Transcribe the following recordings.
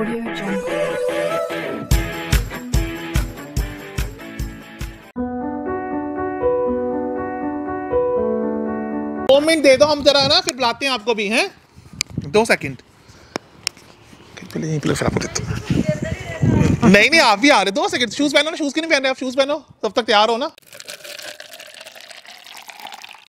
Audio Jungle. दो minute दे दो हम जरा ना फिर बुलाते हैं आपको भी हैं दो सेकंड नहीं नहीं आप भी आ रहे दो सेकंड शूज़ पहनो ना शूज़ क्यों नहीं पहन रहे आप शूज़ पहनो तब तक तैयार हो ना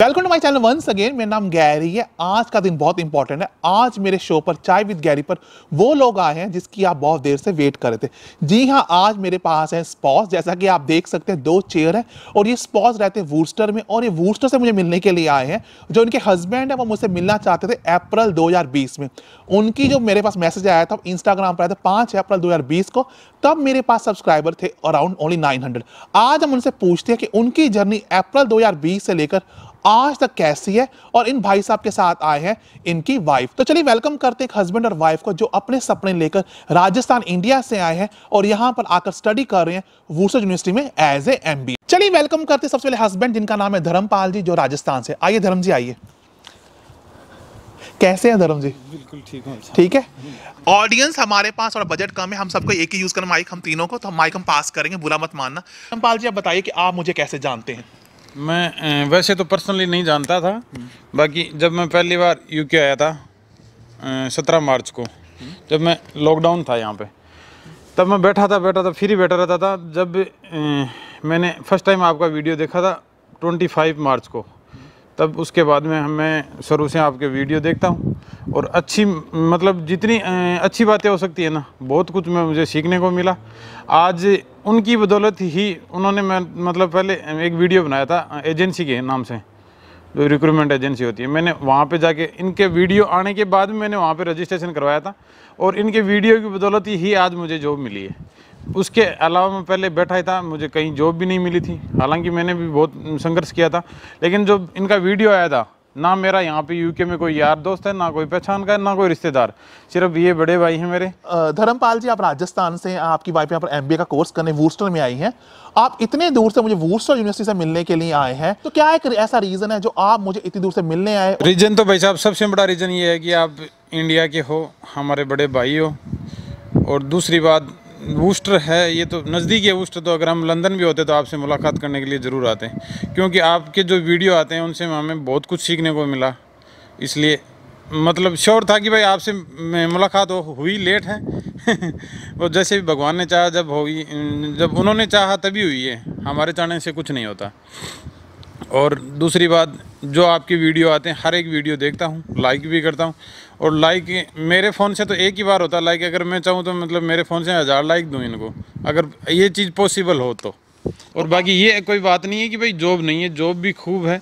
welcome to my channel once again मेरा नाम गैरी है आज का दिन बहुत इंपॉर्टेंट है आज मेरे शो पर चाय विद गैरी पर वो लोग आए हैं जिसकी आप बहुत देर से वेट कर रहे थे जी हाँ आज मेरे पास है स्पॉस जैसा कि आप देख सकते हैं दो चेयर है और ये स्पॉस रहते हैं वूस्टर में और ये वूस्टर से मुझे मिलने के लिए आए हैं जो इनके हस्बैंड है वो मुझसे मिलना चाहते थे अप्रैल दो में उनकी जो मेरे पास मैसेज आया था इंस्टाग्राम पर आया था पाँच अप्रैल दो को तब मेरे पास सब्सक्राइबर थे अराउंड ओनली नाइन आज हम उनसे पूछते हैं कि उनकी जर्नी अप्रैल दो से लेकर आज तक कैसी है और इन भाई साहब के साथ आए हैं इनकी वाइफ तो चलिए वेलकम करते हैं हस्बैंड और वाइफ को जो अपने सपने लेकर राजस्थान इंडिया से आए हैं और यहाँ पर आकर स्टडी कर रहे हैं वूसज यूनिवर्सिटी में एज ए एम चलिए वेलकम करते सबसे पहले हस्बैंड जिनका नाम है धर्मपाल जी जो राजस्थान से आइए धर्म जी आइए कैसे हैं धर्म जी बिल्कुल ठीक हूँ ठीक है ऑडियंस हमारे पास और बजट कम है हम सबको एक ही यूज़ करना माइक हम तीनों को तो हम माइक हम पास करेंगे बुरा मत मानना धर्मपाल जी आप बताइए कि आप मुझे कैसे जानते हैं मैं वैसे तो पर्सनली नहीं जानता था बाकी जब मैं पहली बार यूके आया था सत्रह मार्च को जब मैं लॉकडाउन था यहाँ पे तब मैं बैठा था बैठा था फिर ही बैठा रहता था जब मैंने फर्स्ट टाइम आपका वीडियो देखा था फाइव मार्च को तब उसके बाद में हमें शुरू से आपके वीडियो देखता हूँ और अच्छी मतलब जितनी अच्छी बातें हो सकती है ना बहुत कुछ मैं मुझे सीखने को मिला आज उनकी बदौलत ही उन्होंने मैं मतलब पहले एक वीडियो बनाया था एजेंसी के नाम से जो रिक्रूटमेंट एजेंसी होती है मैंने वहाँ पे जाके इनके वीडियो आने के बाद मैंने वहाँ पे रजिस्ट्रेशन करवाया था और इनके वीडियो की बदौलत ही आज मुझे जॉब मिली है उसके अलावा मैं पहले बैठा ही था मुझे कहीं जॉब भी नहीं मिली थी हालांकि मैंने भी बहुत संघर्ष किया था लेकिन जब इनका वीडियो आया था ना मेरा यहाँ पे यूके में कोई यार दोस्त है ना कोई पहचान का है ना कोई रिश्तेदार सिर्फ ये बड़े भाई हैं मेरे धर्मपाल जी आप राजस्थान से आपकी वाइफ यहाँ पर एमबीए का कोर्स करने वूस्टर में आई हैं आप इतने दूर से मुझे वूस्टर यूनिवर्सिटी से मिलने के लिए आए हैं तो क्या एक ऐसा रीज़न है जो आप मुझे इतनी दूर से मिलने आए रीजन तो भाई साहब सबसे बड़ा रीज़न ये है कि आप इंडिया के हो हमारे बड़े भाई हो और दूसरी बात वूस्टर है ये तो नज़दीक है वूस्टर तो अगर हम लंदन भी होते तो आपसे मुलाकात करने के लिए ज़रूर आते हैं क्योंकि आपके जो वीडियो आते हैं उनसे हमें बहुत कुछ सीखने को मिला इसलिए मतलब श्योर था कि भाई आपसे मुलाकात हो हुई लेट है वो जैसे भी भगवान ने चाहा जब होगी जब उन्होंने चाहा तभी हुई है हमारे चाहने से कुछ नहीं होता और दूसरी बात जो आपकी वीडियो आते हैं हर एक वीडियो देखता हूँ लाइक भी करता हूँ और लाइक मेरे फ़ोन से तो एक ही बार होता लाइक अगर मैं चाहूँ तो मतलब मेरे फ़ोन से हज़ार लाइक दूँ इनको अगर ये चीज़ पॉसिबल हो तो और बाकी ये कोई बात नहीं है कि भाई जॉब नहीं है जॉब भी खूब है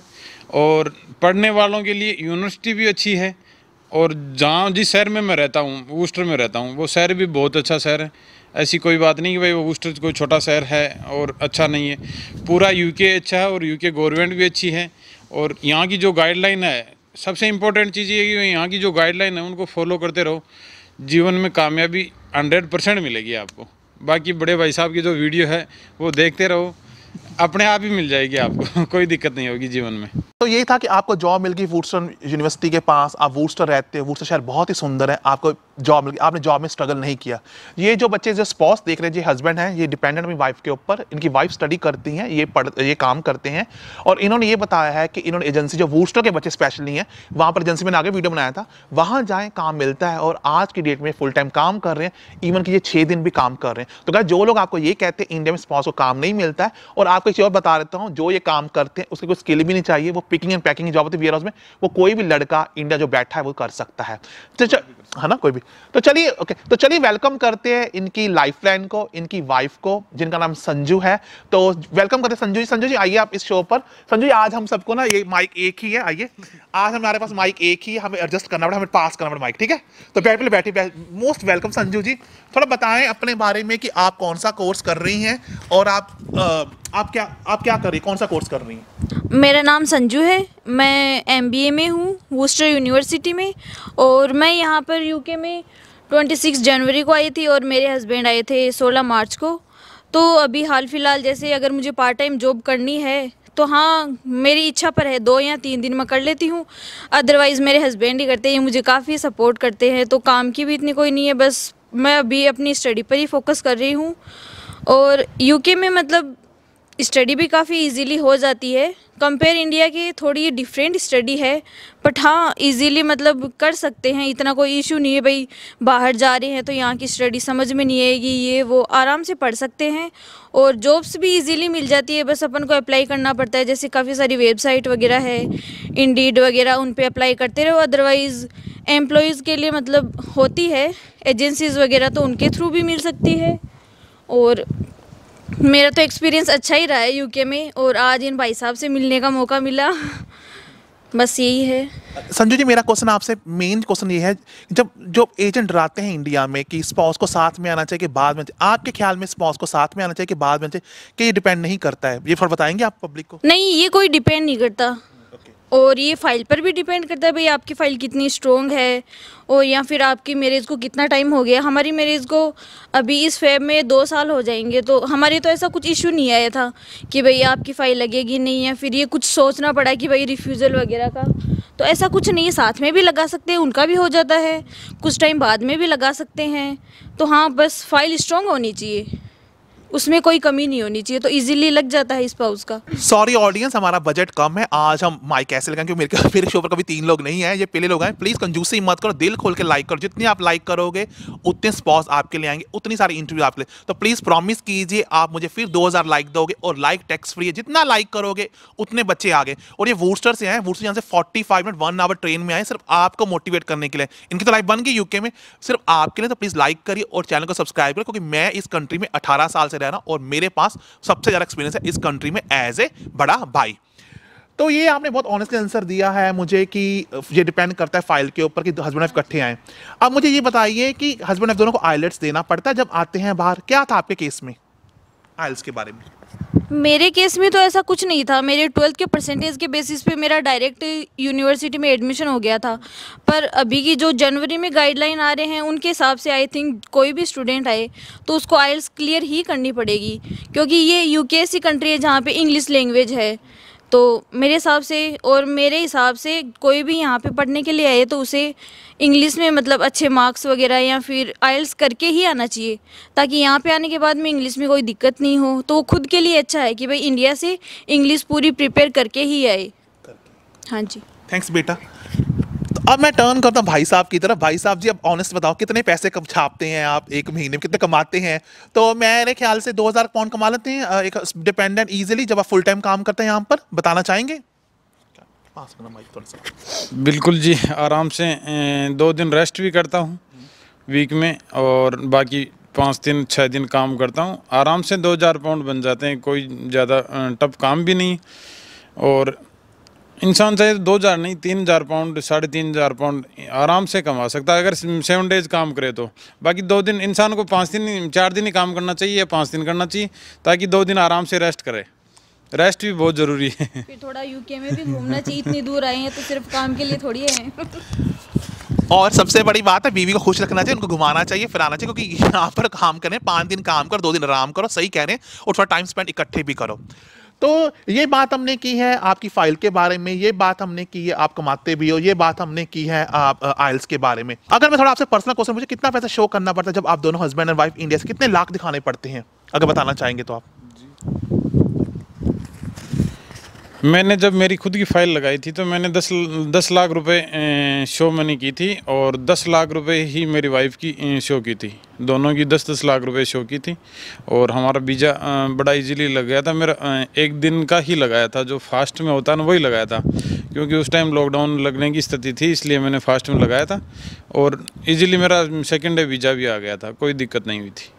और पढ़ने वालों के लिए यूनिवर्सिटी भी अच्छी है और जहाँ जिस शहर में मैं रहता हूँ वूस्टर में रहता हूँ वो शहर भी बहुत अच्छा शहर है ऐसी कोई बात नहीं कि भाई वो वूस्टर कोई छोटा शहर है और अच्छा नहीं है पूरा यूके अच्छा है और यूके गवर्नमेंट भी अच्छी है और यहाँ की जो गाइडलाइन है सबसे इम्पोर्टेंट चीज़ ये कि यहाँ की जो गाइडलाइन है उनको फॉलो करते रहो जीवन में कामयाबी हंड्रेड परसेंट मिलेगी आपको बाकी बड़े भाई साहब की जो वीडियो है वो देखते रहो अपने आप ही मिल जाएगी आपको कोई दिक्कत नहीं होगी जीवन में तो यही था कि आपको जॉब मिल गई यूनिवर्सिटी के पास आप वूटस्टर रहते हो वूटस्टर शहर बहुत ही सुंदर है आपको जॉब आपने जॉब में स्ट्रगल नहीं किया ये जो बच्चे जो स्पॉस देख रहे हैं ये हस्बैंड हैं ये डिपेंडेंट अपनी वाइफ के ऊपर इनकी वाइफ स्टडी करती हैं ये पढ़ ये काम करते हैं और इन्होंने ये बताया है कि इन्होंने एजेंसी जो वूस्टर के बच्चे स्पेशली हैं वहाँ पर एजेंसी में आगे वीडियो बनाया था वहाँ जाएँ काम मिलता है और आज की डेट में फुल टाइम काम कर रहे हैं इवन कि ये छः दिन भी काम कर रहे हैं तो क्या जो लोग आपको ये कहते हैं इंडिया में स्पॉस को काम नहीं मिलता है और आपको एक और बता देता हूँ जो ये काम करते हैं उसकी कोई स्किल भी नहीं चाहिए वो पिकिंग एंड पैकिंग की जॉब होती है वेयर हाउस में वो कोई भी लड़का इंडिया जो बैठा है वो कर सकता है तो है ना कोई भी तो चलिए ओके तो चलिए वेलकम करते हैं इनकी लाइफ लाइन को इनकी वाइफ को जिनका नाम संजू है तो वेलकम करते हैं संजू जी संजू जी आइए आप इस शो पर संजू जी आज हम सबको ना ये माइक एक ही है आइए आज हमारे पास माइक एक ही है हमें एडजस्ट करना पड़ा हमें पास करना पड़ा माइक ठीक है तो बैठ पहले बैठे मोस्ट वेलकम संजू जी थोड़ा बताएं अपने बारे में कि आप कौन सा कोर्स कर रही हैं और आप आप क्या आप क्या कर रही कौन सा कोर्स कर रही हैं मेरा नाम संजू है मैं ए में हूँ वूस्टर यूनिवर्सिटी में और मैं यहाँ पर यूके में 26 जनवरी को आई थी और मेरे हस्बैंड आए थे 16 मार्च को तो अभी हाल फिलहाल जैसे अगर मुझे पार्ट टाइम जॉब करनी है तो हाँ मेरी इच्छा पर है दो या तीन दिन मैं कर लेती हूँ अदरवाइज़ मेरे हस्बैंड ही करते हैं मुझे काफ़ी सपोर्ट करते हैं तो काम की भी इतनी कोई नहीं है बस मैं अभी अपनी स्टडी पर ही फोकस कर रही हूँ और यूके में मतलब स्टडी भी काफ़ी इजीली हो जाती है कंपेयर इंडिया की थोड़ी डिफरेंट स्टडी है बट हाँ इजीली मतलब कर सकते हैं इतना कोई इशू नहीं है भाई बाहर जा रहे हैं तो यहाँ की स्टडी समझ में नहीं आएगी ये वो आराम से पढ़ सकते हैं और जॉब्स भी इजीली मिल जाती है बस अपन को अप्लाई करना पड़ता है जैसे काफ़ी सारी वेबसाइट वगैरह है इंडीड वगैरह उन पर अप्लाई करते रहो अदरवाइज़ एम्प्लॉयज़ के लिए मतलब होती है एजेंसीज़ वगैरह तो उनके थ्रू भी मिल सकती है और मेरा तो एक्सपीरियंस अच्छा ही रहा है यूके में और आज इन भाई साहब से मिलने का मौका मिला बस यही है संजू जी मेरा क्वेश्चन आपसे मेन क्वेश्चन ये है जब जो एजेंट डराते हैं इंडिया में कि स्पॉस को साथ में आना चाहिए कि बाद में आपके ख्याल में स्पॉस को साथ में आना चाहिए कि बाद में चाहिए कि ये डिपेंड नहीं करता है ये फर्क बताएंगे आप पब्लिक को नहीं ये कोई डिपेंड नहीं करता और ये फ़ाइल पर भी डिपेंड करता है भाई आपकी फ़ाइल कितनी स्ट्रॉन्ग है और या फिर आपकी मेरेज को कितना टाइम हो गया हमारी मेरेज को अभी इस फेब में दो साल हो जाएंगे तो हमारे तो ऐसा कुछ इशू नहीं आया था कि भाई आपकी फ़ाइल लगेगी नहीं या फिर ये कुछ सोचना पड़ा कि भाई रिफ्यूज़ल वगैरह का तो ऐसा कुछ नहीं है साथ में भी लगा सकते हैं उनका भी हो जाता है कुछ टाइम बाद में भी लगा सकते हैं तो हाँ बस फाइल स्ट्रॉन्ग होनी चाहिए उसमें कोई कमी नहीं होनी चाहिए तो इजीली लग जाता है इस का सॉरी ऑडियंस हमारा बजट कम है आज हम माइक ऐसे लगाएंगे मेरे मेरे शो पर कभी तीन लोग नहीं है ये पहले लोग हैं प्लीज़ कंजूसी मत करो दिल खोल के लाइक करो जितने आप लाइक करोगे उतने स्पॉस आपके लिए आएंगे उतनी सारी इंटरव्यू आपके लिए तो प्लीज़ प्रॉमिस कीजिए आप मुझे फिर दो लाइक दोगे और लाइक टैक्स फ्री है जितना लाइक करोगे उतने बच्चे आगे और ये वूस्टर से हैं वूस्टर यहाँ से forty minute one hour train में आए सिर्फ आपको मोटिवेट करने के लिए इनकी तो लाइफ बन गई यूके में सिर्फ आपके लिए तो प्लीज़ लाइक करिए और चैनल को सब्सक्राइब करिए क्योंकि मैं इस कंट्री में अठारह साल से रहना और मेरे पास सबसे ज़्यादा एक्सपीरियंस है इस कंट्री में एज ए बड़ा भाई तो ये आपने बहुत ऑनेस्टली आंसर दिया है मुझे कि ये डिपेंड करता है फाइल के ऊपर कि हस्बैंड वाइफ इकट्ठे आए अब मुझे ये बताइए कि हस्बैंड वाइफ दोनों को आइलेट्स देना पड़ता है जब आते हैं बाहर क्या था आपके केस में आइल्स के बारे में मेरे केस में तो ऐसा कुछ नहीं था मेरे ट्वेल्थ के परसेंटेज के बेसिस पे मेरा डायरेक्ट यूनिवर्सिटी में एडमिशन हो गया था पर अभी की जो जनवरी में गाइडलाइन आ रहे हैं उनके हिसाब से आई थिंक कोई भी स्टूडेंट आए तो उसको आइल्स क्लियर ही करनी पड़ेगी क्योंकि ये यूके सी कंट्री है जहाँ पर इंग्लिश लैंग्वेज है तो मेरे हिसाब से और मेरे हिसाब से कोई भी यहाँ पे पढ़ने के लिए आए तो उसे इंग्लिश में मतलब अच्छे मार्क्स वगैरह या फिर आइल्स करके ही आना चाहिए ताकि यहाँ पे आने के बाद में इंग्लिश में कोई दिक्कत नहीं हो तो वो खुद के लिए अच्छा है कि भाई इंडिया से इंग्लिश पूरी प्रिपेयर करके ही आए हाँ जी थैंक्स बेटा तो अब मैं टर्न करता हूँ भाई साहब की तरफ भाई साहब जी अब ऑनेस्ट बताओ कितने पैसे कब छापते हैं आप एक महीने में कितने कमाते हैं तो मेरे ख्याल से 2000 पाउंड कमा लेते हैं एक डिपेंडेंट इजीली जब आप फुल टाइम काम करते हैं यहाँ पर बताना चाहेंगे बिल्कुल जी आराम से दो दिन रेस्ट भी करता हूँ वीक में और बाकी पाँच दिन छः दिन काम करता हूँ आराम से दो हज़ार पाउंड बन जाते हैं कोई ज़्यादा टफ काम भी नहीं और इंसान चाहे तो दो हज़ार नहीं तीन हज़ार पाउंड साढ़े तीन हज़ार पाउंड आराम से कमा सकता है अगर सेवन डेज काम करे तो बाकी दो दिन इंसान को पाँच दिन चार दिन ही काम करना चाहिए या पाँच दिन करना चाहिए ताकि दो दिन आराम से रेस्ट करे रेस्ट भी बहुत ज़रूरी है फिर थोड़ा यूके में भी घूमना चाहिए इतनी दूर आए हैं तो सिर्फ काम के लिए थोड़ी है और सबसे बड़ी बात है बीवी को खुश रखना चाहिए उनको घुमाना चाहिए फिराना चाहिए क्योंकि यहाँ पर काम करें पाँच दिन काम करो दो दिन आराम करो सही कह रहे हैं और थोड़ा टाइम स्पेंड इकट्ठे भी करो तो ये बात हमने की है आपकी फाइल के बारे में ये बात हमने की है आप कमाते भी हो ये बात हमने की है आप आयल्स के बारे में अगर मैं थोड़ा आपसे पर्सनल क्वेश्चन मुझे कितना पैसा शो करना पड़ता है जब आप दोनों हस्बैंड एंड वाइफ इंडिया से कितने लाख दिखाने पड़ते हैं अगर बताना चाहेंगे तो आप जी मैंने जब मेरी खुद की फ़ाइल लगाई थी तो मैंने दस दस लाख रुपए शो मनी की थी और दस लाख रुपए ही मेरी वाइफ की शो की थी दोनों की दस दस लाख रुपए शो की थी और हमारा वीज़ा बड़ा इजीली लग गया था मेरा एक दिन का ही लगाया था जो फास्ट में होता ना वही लगाया था क्योंकि उस टाइम लॉकडाउन लगने की स्थिति थी इसलिए मैंने फास्ट में लगाया था और ईजिली मेरा सेकेंड डे वीज़ा भी आ गया था कोई दिक्कत नहीं हुई थी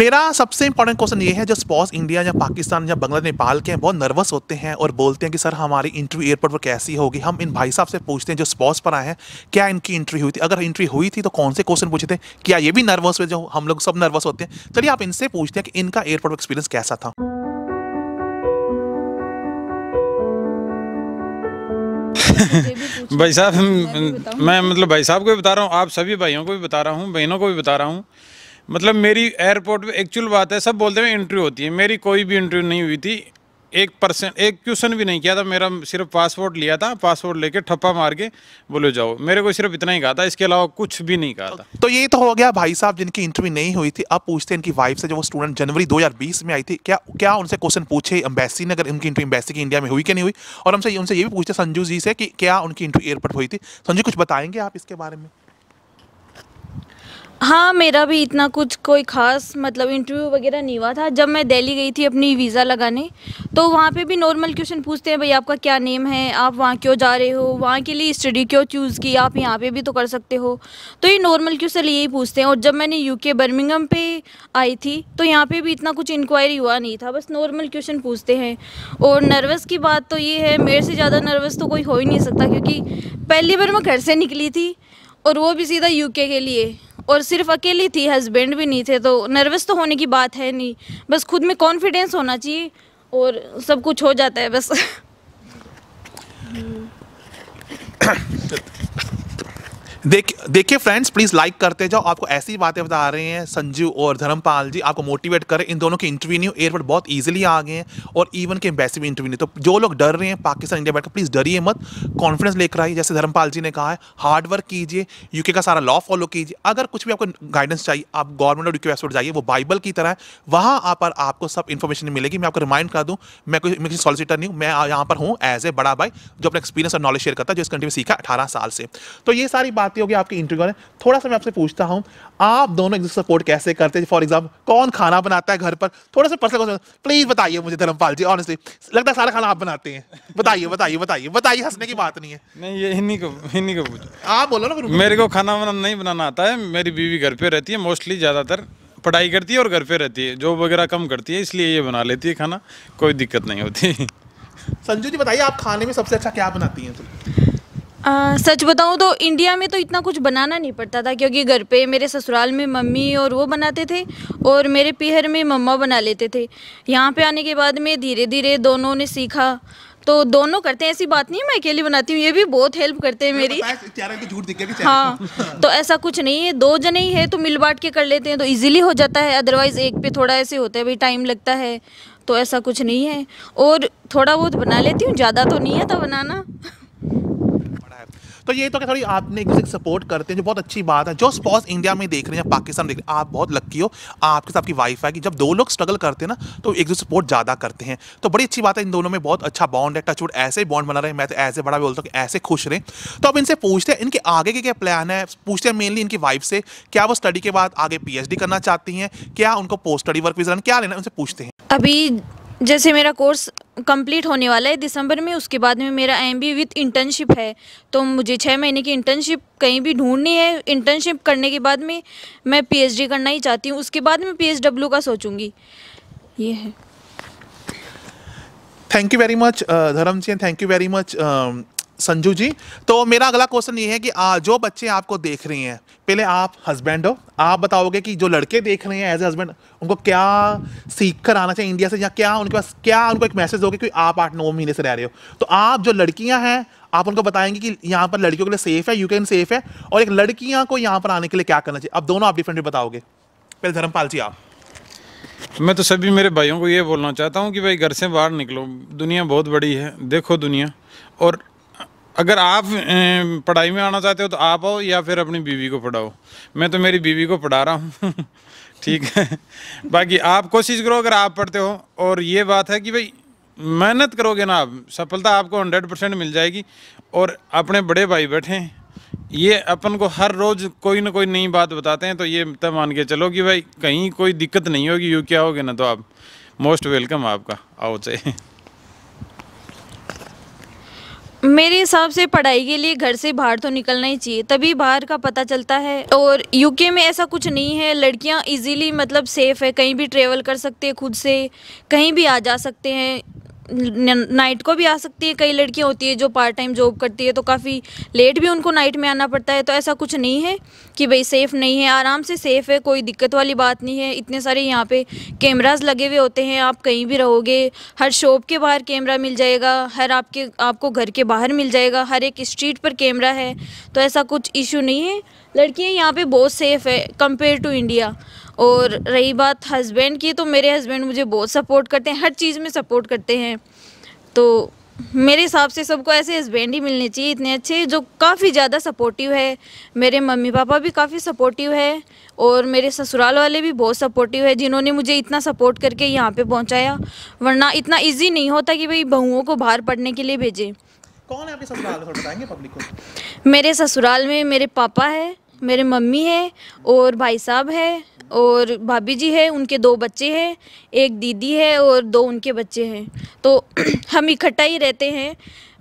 मेरा सबसे इंपॉर्टेंट क्वेश्चन ये है जो स्पॉस इंडिया या पाकिस्तान या बंगला नेपाल के हैं बहुत नर्वस होते हैं और बोलते हैं कि सर हमारी इंटरव्यू एयरपोर्ट पर कैसी होगी हम इन भाई साहब से पूछते हैं जो स्पॉस पर आए हैं क्या इनकी इंट्री हुई थी अगर इंट्री हुई थी तो कौन से क्वेश्चन पूछे थे क्या ये भी नर्वस हुए जो हम लोग सब नर्वस होते हैं चलिए आप इनसे पूछते हैं कि इनका एयरपोर्ट एक्सपीरियंस कैसा था भाई साहब मैं मतलब भाई साहब को भी बता रहा हूँ आप सभी भाइयों को भी बता रहा हूँ बहनों को भी बता रहा हूँ मतलब मेरी एयरपोर्ट पे एक्चुअल बात है सब बोलते हैं इंटरव्यू होती है मेरी कोई भी इंटरव्यू नहीं हुई थी एक परसेंट एक क्वेश्चन भी नहीं किया था मेरा सिर्फ पासपोर्ट लिया था पासपोर्ट लेके ठप्पा मार के बोले जाओ मेरे को सिर्फ इतना ही कहा था इसके अलावा कुछ भी नहीं कहा था तो ये तो हो गया भाई साहब जिनकी इंटरव्यू नहीं हुई थी अब पूछते हैं इनकी वाइफ से जो वो स्टूडेंट जनवरी 2020 में आई थी क्या क्या उनसे क्वेश्चन पूछे अम्बेसी ने अगर उनकी इंटरव्यू अम्बेसी की इंडिया में हुई कि नहीं हुई और हमसे उनसे ये भी पूछते संजू जी से कि क्या उनकी इंटरव्यू एयरपोर्ट हुई थी संजू कुछ बताएंगे आप इसके बारे में हाँ मेरा भी इतना कुछ कोई ख़ास मतलब इंटरव्यू वगैरह नहीं हुआ था जब मैं दिल्ली गई थी अपनी वीज़ा लगाने तो वहाँ पे भी नॉर्मल क्वेश्चन पूछते हैं भाई आपका क्या नेम है आप वहाँ क्यों जा रहे हो वहाँ के लिए स्टडी क्यों चूज़ की आप यहाँ पे भी तो कर सकते हो तो ये नॉर्मल क्वेश्चन यही पूछते हैं और जब मैंने यू के बर्मिंगम आई थी तो यहाँ पर भी इतना कुछ इंक्वायरी हुआ नहीं था बस नॉर्मल क्वेश्चन पूछते हैं और नर्वस की बात तो ये है मेरे से ज़्यादा नर्वस तो कोई हो ही नहीं सकता क्योंकि पहली बार मैं घर से निकली थी और वो भी सीधा यू के लिए और सिर्फ अकेली थी हस्बैंड भी नहीं थे तो नर्वस तो होने की बात है नहीं बस खुद में कॉन्फिडेंस होना चाहिए और सब कुछ हो जाता है बस हम्म। तो देखिए देखिए फ्रेंड्स प्लीज़ लाइक करते जाओ आपको ऐसी बातें बता रहे हैं संजीव और धर्मपाल जी आपको मोटिवेट करें इन दोनों के इंटरव्यू एयरपोर्ट बहुत ईजिली आ गए हैं और इवन के भी इंटरव्यू तो जो लोग डर रहे हैं पाकिस्तान इंडिया बैठकर प्लीज़ डरिए मत कॉन्फिडेंस लेकर आइए जैसे धर्मपाल जी ने कहा है हार्ड वर्क कीजिए यूके का सारा लॉ फॉलो कीजिए अगर कुछ भी आपको गाइडेंस चाहिए आप गवर्नमेंट और यूके वेबसाइट जाइए वो बाइबल की तरह है वहाँ आप पर आपको सब इन्फॉर्मेशन मिलेगी मैं आपको रिमाइंड कर दूँ मैं कोई मैं सॉलिसिटर नहीं हूँ मैं यहाँ पर हूँ एज ए बड़ा भाई जो अपना एक्सपीरियंस और नॉलेज शेयर करता है जो इस कंट्री में सीखा अठारह साल से तो ये सारी बात आती होगी आपके इंटरव्यू में थोड़ा सा मैं आपसे पूछता हूँ आप दोनों एक दूसरे सपोर्ट कैसे करते हैं फॉर एग्जाम्पल कौन खाना बनाता है घर पर थोड़ा सा पर्सनल प्लीज बताइए मुझे धर्मपाल जी ऑनेस्टली लगता है सारा खाना आप बनाते हैं बताइए बताइए बताइए बताइए हंसने की बात नहीं है नहीं ये इन्हीं को इन्हीं को पूछो आप बोलो ना मेरे को खाना बनाना नहीं बनाना आता है मेरी बीवी घर पर रहती है मोस्टली ज़्यादातर पढ़ाई करती है और घर पर रहती है जॉब वगैरह कम करती है इसलिए ये बना लेती है खाना कोई दिक्कत नहीं होती संजू जी बताइए आप खाने में सबसे अच्छा क्या बनाती हैं आ, सच बताऊँ तो इंडिया में तो इतना कुछ बनाना नहीं पड़ता था क्योंकि घर पे मेरे ससुराल में मम्मी और वो बनाते थे और मेरे पीहर में मम्मा बना लेते थे यहाँ पे आने के बाद में धीरे धीरे दोनों ने सीखा तो दोनों करते हैं ऐसी बात नहीं मैं अकेली बनाती हूँ ये भी बहुत हेल्प करते हैं मेरी हाँ तो ऐसा कुछ नहीं है दो जने ही है तो मिल बांट के कर लेते हैं तो इजीली हो जाता है अदरवाइज़ एक पे थोड़ा ऐसे होता है भाई टाइम लगता है तो ऐसा कुछ नहीं है और थोड़ा बहुत बना लेती हूँ ज़्यादा तो नहीं है तो बनाना तो ये तो क्या थोड़ी आपने एक दूसरे की सपोर्ट करते हैं जो बहुत अच्छी बात है जो स्पॉस इंडिया में देख रहे हैं पाकिस्तान देख रहे हैं आप बहुत लक्की हो आपके साथ आपकी वाइफ है कि जब दो लोग स्ट्रगल करते हैं ना तो एक दूसरे सपोर्ट ज़्यादा करते हैं तो बड़ी अच्छी बात है इन दोनों में बहुत अच्छा बॉन्ड है टचवुड ऐसे ही बॉन्ड बना रहे हैं मैं तो ऐसे बड़ा बोलता हूँ कि ऐसे खुश रहें तो अब इनसे पूछते हैं इनके आगे के क्या प्लान है पूछते हैं मेनली इनकी वाइफ से क्या वो स्टडी के बाद आगे डी करना चाहती हैं क्या उनको पोस्ट स्टडी वर्क विजन क्या लेना उनसे पूछते हैं अभी जैसे मेरा कोर्स कंप्लीट होने वाला है दिसंबर में उसके बाद में मेरा एम बी विथ इंटर्नशिप है तो मुझे छः महीने की इंटर्नशिप कहीं भी ढूंढनी है इंटर्नशिप करने के बाद में मैं पीएचडी करना ही चाहती हूँ उसके बाद में पी का सोचूंगी ये है thank you very much Dharam Singh thank you very much Sanju ji तो मेरा अगला क्वेश्चन ये है कि आ, जो बच्चे आपको देख रहे हैं पहले आप हस्बैंड हो आप बताओगे कि जो लड़के देख रहे हैं एज ए हस्बैंड उनको क्या सीख कर आना चाहिए इंडिया से या क्या उनके पास क्या उनको एक मैसेज होगा कि आप आठ नौ महीने से रह रहे हो तो आप जो लड़कियां हैं आप उनको बताएंगे कि यहाँ पर लड़कियों के लिए सेफ है यू कैन सेफ है और एक लड़कियाँ को यहाँ पर आने के लिए क्या करना चाहिए अब दोनों आप डिफरेंट बताओगे पहले धर्मपाल जी आप मैं तो सभी मेरे भाइयों को ये बोलना चाहता हूँ कि भाई घर से बाहर निकलो दुनिया बहुत बड़ी है देखो दुनिया और अगर आप पढ़ाई में आना चाहते हो तो आप आओ या फिर अपनी बीवी को पढ़ाओ मैं तो मेरी बीवी को पढ़ा रहा हूँ ठीक है बाकी आप कोशिश करो अगर आप पढ़ते हो और ये बात है कि भाई मेहनत करोगे ना आप सफलता आपको हंड्रेड परसेंट मिल जाएगी और अपने बड़े भाई बैठे हैं ये अपन को हर रोज़ कोई ना कोई नई बात बताते हैं तो ये तो मान के चलो कि भाई कहीं कोई दिक्कत नहीं होगी यू क्या होगे ना तो आप मोस्ट वेलकम आपका आओ चाहे मेरे हिसाब से पढ़ाई के लिए घर से बाहर तो निकलना ही चाहिए तभी बाहर का पता चलता है और यूके में ऐसा कुछ नहीं है लड़कियां इजीली मतलब सेफ़ है कहीं भी ट्रेवल कर सकते हैं खुद से कहीं भी आ जा सकते हैं नाइट को भी आ सकती है कई लड़कियां होती है जो पार्ट टाइम जॉब करती है तो काफ़ी लेट भी उनको नाइट में आना पड़ता है तो ऐसा कुछ नहीं है कि भाई सेफ़ नहीं है आराम से सेफ़ है कोई दिक्कत वाली बात नहीं है इतने सारे यहाँ पे कैमराज लगे हुए होते हैं आप कहीं भी रहोगे हर शॉप के बाहर कैमरा मिल जाएगा हर आपके आपको घर के बाहर मिल जाएगा हर एक स्ट्रीट पर कैमरा है तो ऐसा कुछ इशू नहीं है लड़कियाँ यहाँ पे बहुत सेफ़ है कंपेयर टू इंडिया और रही बात हस्बैंड की तो मेरे हस्बैंड मुझे बहुत सपोर्ट करते हैं हर चीज़ में सपोर्ट करते हैं तो मेरे हिसाब से सबको ऐसे हस्बैंड ही मिलने चाहिए इतने अच्छे जो काफ़ी ज़्यादा सपोर्टिव है मेरे मम्मी पापा भी काफ़ी सपोर्टिव है और मेरे ससुराल वाले भी बहुत सपोर्टिव है जिन्होंने मुझे इतना सपोर्ट करके यहाँ पे पहुँचाया वरना इतना इजी नहीं होता कि भाई बहुओं को बाहर पढ़ने के लिए भेजें कौन है ससुराल मेरे ससुराल में मेरे पापा है मेरे मम्मी है और भाई साहब है और भाभी जी है उनके दो बच्चे हैं एक दीदी है और दो उनके बच्चे हैं तो हम इकट्ठा ही रहते हैं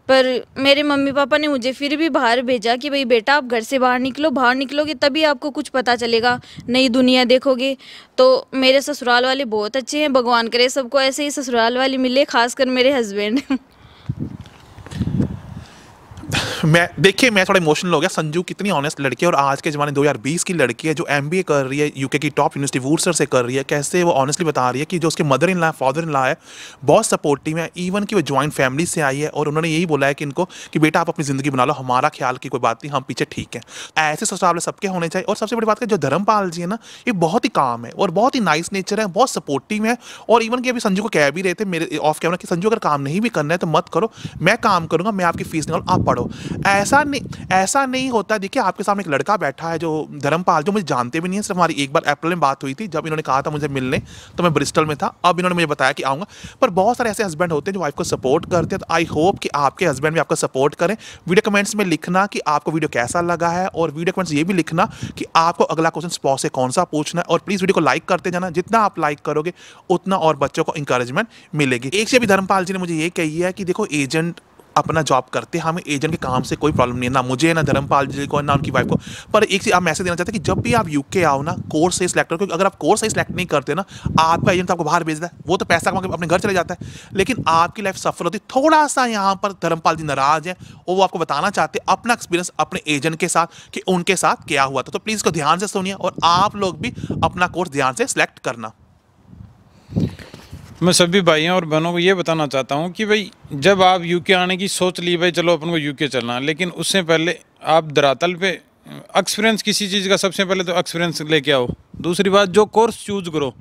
पर मेरे मम्मी पापा ने मुझे फिर भी बाहर भेजा कि भाई बेटा आप घर से बाहर निकलो बाहर निकलोगे तभी आपको कुछ पता चलेगा नई दुनिया देखोगे तो मेरे ससुराल वाले बहुत अच्छे हैं भगवान करे सबको ऐसे ही ससुराल वाले मिले खासकर मेरे हस्बैंड मैं देखिए मैं थोड़ा इमोशनल हो गया संजू कितनी ऑनेस्ट लड़की है और आज के ज़माने 2020 की लड़की है जो एम कर रही है यूके की टॉप यूनिवर्सिटी वूर्सर से कर रही है कैसे वो ऑनेस्टली बता रही है कि जो उसके mother in law father in law है बहुत सपोर्टिव है इवन कि वो ज्वाइंट फैमिली से आई है और उन्होंने यही बोला है कि इनको कि बेटा आप अपनी ज़िंदगी बना लो हमारा ख्याल की कोई बात नहीं हम पीछे ठीक है ऐसे ससुराल सबके होने चाहिए और सबसे बड़ी बात है जो धर्मपाल जी है ना ये बहुत ही काम है और बहुत ही नाइस नेचर है बहुत सपोर्टिव है और इवन कि अभी संजू को कह भी रहे थे मेरे ऑफ कैमरा कि संजू अगर काम नहीं भी करना है तो मत करो मैं काम करूँगा मैं आपकी फीस निकाल आप पढ़ो ऐसा नहीं ऐसा नहीं होता देखिए आपके सामने एक लड़का बैठा है जो धर्मपाल जो मुझे जानते भी नहीं है सिर्फ हमारी एक बार अप्रैल में बात हुई थी जब इन्होंने कहा था मुझे मिलने तो मैं ब्रिस्टल में था अब इन्होंने मुझे बताया कि आऊँगा पर बहुत सारे ऐसे हस्बैंड होते हैं जो वाइफ को सपोर्ट करते हैं तो आई होप कि आपके हस्बैंड भी आपका सपोर्ट करें वीडियो कमेंट्स में लिखना कि आपको वीडियो कैसा लगा है और वीडियो कमेंट्स ये भी लिखना कि आपको अगला क्वेश्चन स्पॉ से कौन सा पूछना है और प्लीज़ वीडियो को लाइक करते जाना जितना आप लाइक करोगे उतना और बच्चों को इंकरेजमेंट मिलेगी एक से भी धर्मपाल जी ने मुझे ये कही है कि देखो एजेंट अपना जॉब करते हैं हमें एजेंट के काम से कोई प्रॉब्लम नहीं है ना मुझे ना धर्मपाल जी को ना उनकी वाइफ को पर एक चीज़ आप मैसेज देना चाहते हैं कि जब भी आप यूके आओ ना कोर्स से सिलेक्ट करो अगर आप कोर्स से सिलेक्ट नहीं करते ना आपका एजेंट तो आपको बाहर भेजता है वो तो पैसा कमा के अपने घर चले जाता है लेकिन आपकी लाइफ सफल होती है थोड़ा सा यहाँ पर धर्मपाल जी नाराज हैं और वो आपको बताना चाहते हैं अपना एक्सपीरियंस अपने एजेंट के साथ कि उनके साथ क्या हुआ था तो प्लीज़ इसको ध्यान से सुनिए और आप लोग भी अपना कोर्स ध्यान से सिलेक्ट करना मैं सभी भाइयों और बहनों को ये बताना चाहता हूँ कि भाई जब आप यूके आने की सोच ली भाई चलो अपन को यूके चलना लेकिन उससे पहले आप धरातल पे एक्सपीरियंस किसी चीज़ का सबसे पहले तो एक्सपीरियंस लेके आओ दूसरी बात जो कोर्स चूज करो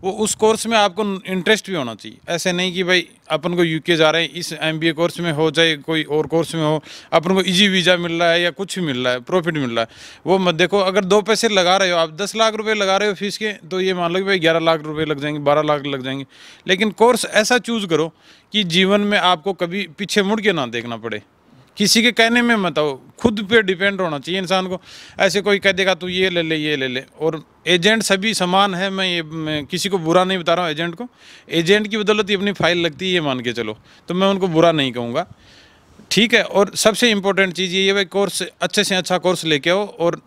वो उस कोर्स में आपको इंटरेस्ट भी होना चाहिए ऐसे नहीं कि भाई अपन को यूके जा रहे हैं इस एमबीए कोर्स में हो चाहे कोई और कोर्स में हो अपन को इजी वीज़ा मिल रहा है या कुछ भी मिल रहा है प्रॉफिट मिल रहा है वो मत देखो अगर दो पैसे लगा रहे हो आप दस लाख रुपये लगा रहे हो फीस के तो ये मान लो कि भाई ग्यारह लाख रुपये लग जाएंगे बारह लाख लग जाएंगे लेकिन कोर्स ऐसा चूज़ करो कि जीवन में आपको कभी पीछे मुड़ के ना देखना पड़े किसी के कहने में मत आओ खुद पे डिपेंड होना चाहिए इंसान को ऐसे कोई कह देगा तू ये ले ले ये ले ले और एजेंट सभी समान है मैं ये मैं किसी को बुरा नहीं बता रहा हूँ एजेंट को एजेंट की बदौलत ही अपनी फाइल लगती है ये मान के चलो तो मैं उनको बुरा नहीं कहूँगा ठीक है और सबसे इम्पोर्टेंट चीज़ ये है भाई कोर्स अच्छे से अच्छा कोर्स लेके आओ और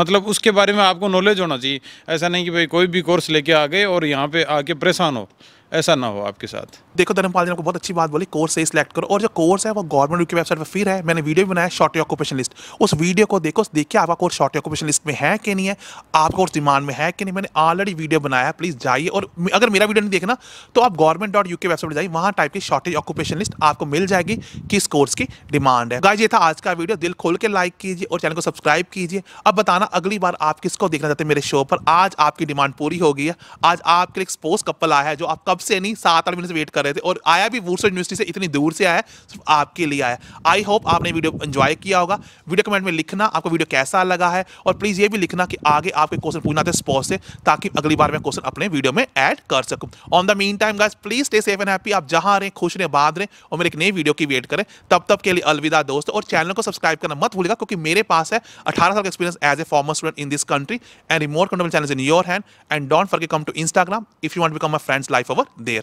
मतलब उसके बारे में आपको नॉलेज होना चाहिए ऐसा नहीं कि भाई कोई भी कोर्स लेके आ गए और यहाँ पे आके परेशान हो ऐसा ना हो आपके साथ देखो धर्मपाल जी आपको बहुत अच्छी बात बोली कोर्स से सिलेक्ट करो और जो कोर्स है वो गवर्नमेंट की वेबसाइट पर फिर है मैंने वीडियो भी बनाया शॉर्ट ऑक्यूपेशन लिस्ट उस वीडियो को देखो देखिए आपका कोर्स शॉर्ट ऑक्यूपेशन लिस्ट में है कि नहीं है आपका कोर्स डिमांड में है कि नहीं मैंने ऑलरेडी वीडियो बनाया प्लीज़ जाइए और अगर मेरा वीडियो नहीं देखना तो आप government dot U K website पर जाइए वहाँ टाइप की शॉर्टेज ऑक्यूपेशन लिस्ट आपको मिल जाएगी किस कोर्स की डिमांड है गाइज ये था आज का वीडियो दिल खोल के लाइक कीजिए और चैनल को सब्सक्राइब कीजिए अब बताना अगली बार आप किसको देखना चाहते हैं मेरे शो पर आज आपकी डिमांड पूरी हो गई है आज आपके लिए स्पोर्ट्स कपल आया है जो आपका कब से नहीं सात आठ मिनट से वेट कर रहे थे और आया भी वूडसो यूनिवर्सिटी से इतनी दूर से आया सिर्फ आपके लिए आया आई होप आपने वीडियो एंजॉय किया होगा वीडियो कमेंट में लिखना आपको वीडियो कैसा लगा है और प्लीज़ ये भी लिखना कि आगे आपके क्वेश्चन पूछना था स्पॉज से ताकि अगली बार मैं क्वेश्चन अपने वीडियो में ऐड कर सकूँ on the mean time guys please stay safe and happy आप जहाँ रहें खुश रहें बाद रहें और मेरे एक नई वीडियो की वेट करें तब तक के लिए अलविदा दोस्त और चैनल को सब्सक्राइब करना मत भूलेगा क्योंकि मेरे पास है अठारह साल का experience as a former student in this country and remote control channel in your hand and don't forget come to Instagram if you want become my friends life over There.